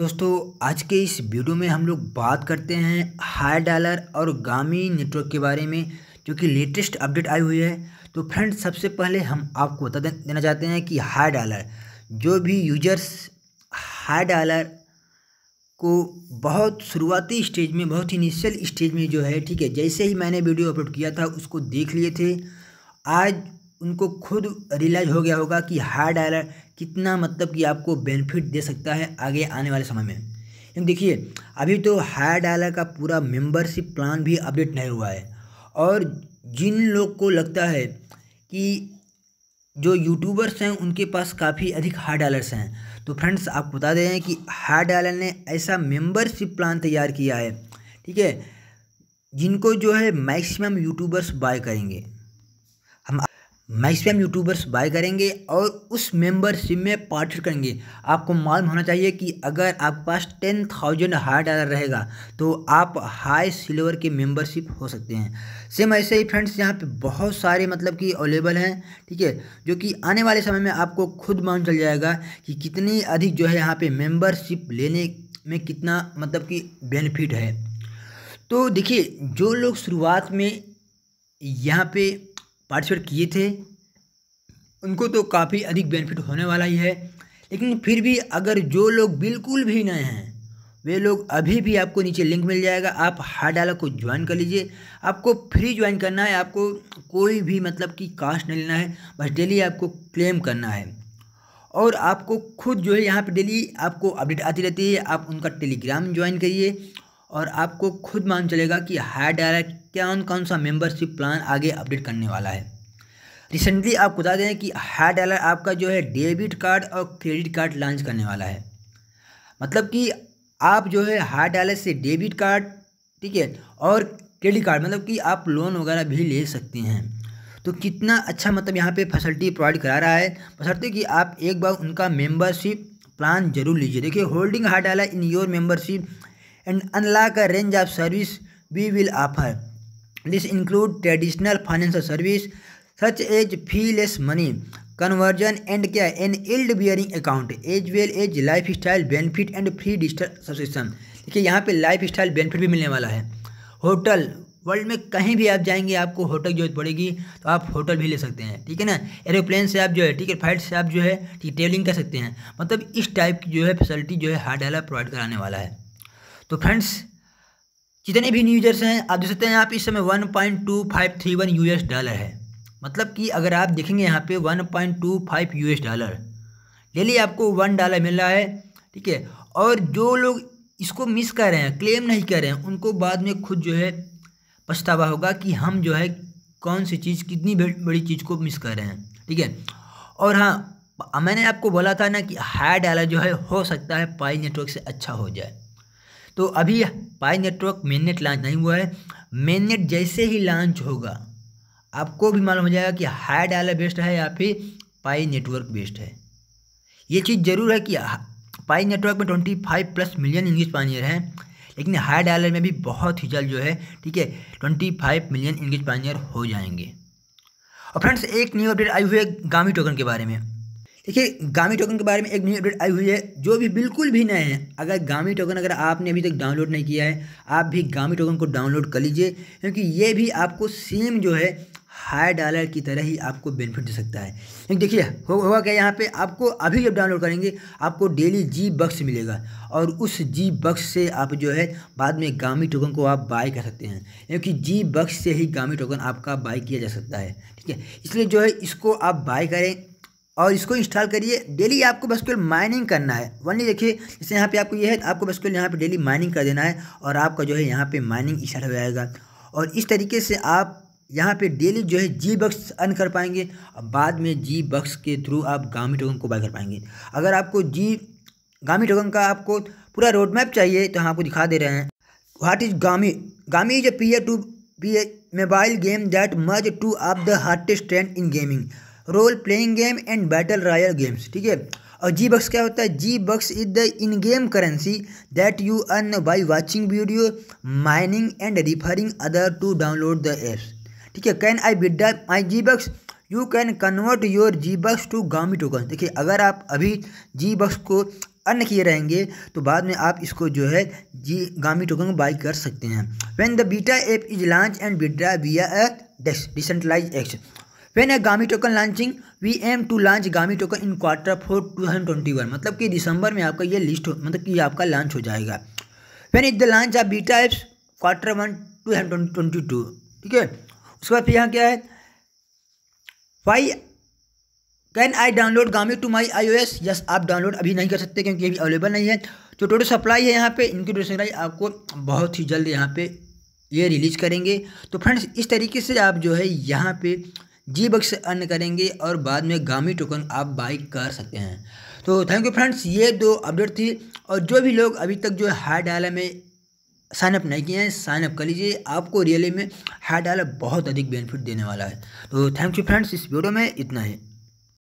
दोस्तों आज के इस वीडियो में हम लोग बात करते हैं हाई डॉलर और गामी नेटवर्क के बारे में जो कि लेटेस्ट अपडेट आई हुई है तो फ्रेंड सबसे पहले हम आपको बता देना चाहते हैं कि हाई डॉलर जो भी यूजर्स हाई डॉलर को बहुत शुरुआती स्टेज में बहुत इनिशियल स्टेज में जो है ठीक है जैसे ही मैंने वीडियो अपलोड किया था उसको देख लिए थे आज उनको खुद रियलाइज हो गया होगा कि हार्ड डायलर कितना मतलब कि आपको बेनिफिट दे सकता है आगे आने वाले समय में लेकिन देखिए अभी तो हायर डायलर का पूरा मेंबरशिप प्लान भी अपडेट नहीं हुआ है और जिन लोग को लगता है कि जो यूट्यूबर्स हैं उनके पास काफ़ी अधिक हार्ड डायलर्स हैं तो फ्रेंड्स आपको बता दें कि हार्ड डायलर ने ऐसा मेंबरशिप प्लान तैयार किया है ठीक है जिनको जो है मैक्सिमम यूट्यूबर्स बाय करेंगे मैक्सिमम यूट्यूबर्स बाय करेंगे और उस मेंबरशिप में पार्टिसिपेट करेंगे आपको मालूम होना चाहिए कि अगर आपके पास टेन थाउजेंड हाई डॉलर रहेगा तो आप हाई सिल्वर के मेंबरशिप हो सकते हैं सेम ऐसे ही फ्रेंड्स यहाँ पे बहुत सारे मतलब कि अवेलेबल हैं ठीक है जो कि आने वाले समय में आपको खुद मालूम चल जाएगा कि कितनी अधिक जो है यहाँ पर मेम्बरशिप लेने में कितना मतलब कि बेनिफिट है तो देखिए जो लोग शुरुआत में यहाँ पे पार्टिसिपेट किए थे उनको तो काफ़ी अधिक बेनिफिट होने वाला ही है लेकिन फिर भी अगर जो लोग बिल्कुल भी नए हैं वे लोग अभी भी आपको नीचे लिंक मिल जाएगा आप हार्ड डाला को ज्वाइन कर लीजिए आपको फ्री ज्वाइन करना है आपको कोई भी मतलब कि कास्ट नहीं लेना है बस डेली आपको क्लेम करना है और आपको खुद जो है यहाँ पे डेली आपको अपडेट आती रहती है आप उनका टेलीग्राम ज्वाइन करिए और आपको खुद मान चलेगा कि हायर डायरेक्ट कौन कौन सा मेंबरशिप प्लान आगे अपडेट करने वाला है रिसेंटली आपको बता दें कि हायर डायलर आपका जो है डेबिट कार्ड और क्रेडिट कार्ड लॉन्च करने वाला है मतलब कि आप जो है हायर डायलर से डेबिट कार्ड ठीक है और क्रेडिट कार्ड मतलब कि आप लोन वगैरह भी ले सकते हैं तो कितना अच्छा मतलब यहाँ पे फैसिलिटी प्रोवाइड करा रहा है बशर्ते कि आप एक बार उनका मेंबरशिप प्लान जरूर लीजिए देखिए holding hi dollar in your membership and unlock a range of service we will offer. This include traditional financial service such as feeless money, conversion and क्या an yield bearing account as well as lifestyle benefit and free digital subscription देखिए यहाँ पे life style benefit भी मिलने वाला है hotel world में कहीं भी आप जाएंगे आपको होटल की जरूरत पड़ेगी तो आप होटल भी ले सकते हैं ठीक है ना एरोप्लेन से आप जो है ठीक है फ्लाइट से आप जो है ठीक ट्रेवलिंग कर सकते हैं मतलब इस टाइप की जो है फैसिलिटी जो है हार्ड प्रोवाइड कराने वाला है तो फ्रेंड्स जितने भी यूजर्स हैं आप देख सकते हैं यहाँ पे इस समय one point two five three one US एस डॉलर है मतलब कि अगर आप देखेंगे यहाँ पे one point two five US एस डॉलर डेली आपको वन डॉलर मिल रहा है ठीक है और जो लोग इसको मिस कर रहे हैं क्लेम नहीं कर रहे हैं उनको बाद में खुद जो है पछतावा होगा कि हम जो है कौन सी चीज़ कितनी बड़ी चीज़ को मिस कर रहे हैं ठीक है और हाँ मैंने आपको बोला था ना कि हाई डॉलर जो है हो सकता है पाई नेटवर्क से अच्छा हो जाए तो अभी पाई नेटवर्क मेननेट लॉन्च नहीं हुआ है मेननेट जैसे ही लॉन्च होगा आपको भी मालूम हो जाएगा कि हाई डायलर बेस्ट है या फिर पाई नेटवर्क बेस्ट है ये चीज़ ज़रूर है कि पाई नेटवर्क में twenty five plus million English pioneer हैं लेकिन हाई डायलर में भी बहुत ही जल्द जो है ठीक है twenty five million English pioneer हो जाएंगे और फ्रेंड्स एक न्यू अपडेट आई हुई है गामी टोकन के बारे में देखिए गामी टोकन के बारे में एक नई अपडेट आई हुई है जो भी बिल्कुल भी नए हैं अगर गामी टोकन अगर आपने अभी तक डाउनलोड नहीं किया है आप भी गामी टोकन को डाउनलोड कर लीजिए क्योंकि ये भी आपको सेम जो है हाई डॉलर की तरह ही आपको बेनिफिट दे सकता है देखिए हो, होगा क्या यहाँ पे आपको अभी जब डाउनलोड करेंगे आपको डेली जी बक्स मिलेगा और उस जी बक्स से आप जो है बाद में गामी टोकन को आप बाय कर सकते हैं क्योंकि जी बक्स से ही गामी टोकन आपका बाय किया जा सकता है ठीक है इसलिए जो है इसको आप बाय करें और इसको इंस्टॉल करिए डेली आपको बस केवल माइनिंग करना है वनली देखिए जैसे यहाँ पे आपको ये है तो आपको बस केवल यहाँ पे डेली माइनिंग कर देना है और आपका जो है यहाँ पे माइनिंग स्टार्ट हो जाएगा और इस तरीके से आप यहाँ पे डेली जो है जी बक्स अर्न कर पाएंगे और बाद में जी बक्स के थ्रू आप गामी टोकन को बाय कर पाएंगे अगर आपको जी गामी टोकन का आपको पूरा रोड मैप चाहिए तो हम आपको दिखा दे रहे हैं what is Gamee Gamee is a P to P mobile game that mash to up the hottest trend in gaming role playing game and battle royale games ठीक है और जी बक्स क्या होता है G bucks is the in game currency that you earn by watching video mining and referring other to download the apps ठीक है can I bid my G bucks you can convert your G box to Gamee token देखिए अगर आप अभी जी बक्स को earn किए रहेंगे तो बाद में आप इसको जो है जी गामी टोकन बाई कर सकते हैं when the beta app is launch and withdraw be a decentralize ex when है Gamee token launching we aim to launch Gamee token in quarter four two thousand twenty one मतलब कि दिसंबर में आपका ये list हो मतलब कि आपका लॉन्च हो जाएगा when is the launch of beta apps quarter one two thousand twenty two ठीक है उसके बाद फिर यहाँ क्या है why can I download Gamee to my I O S yes आप डाउनलोड अभी नहीं कर सकते क्योंकि अभी अवेलेबल नहीं है जो टोटल सप्लाई है यहाँ पे इनकी टोटल सप्लाई आपको बहुत ही जल्द यहाँ पे ये रिलीज करेंगे तो फ्रेंड्स इस तरीके से आप जो है यहाँ पे जी बक्स अर्न करेंगे और बाद में गामी टोकन आप बाई कर सकते हैं तो थैंक यू फ्रेंड्स ये दो अपडेट थी और जो भी लोग अभी तक जो है हाई डाला में साइनअप नहीं किए हैं साइनअप कर लीजिए आपको रियली में हाई डाला बहुत अधिक बेनिफिट देने वाला है तो थैंक यू फ्रेंड्स इस वीडियो में इतना ही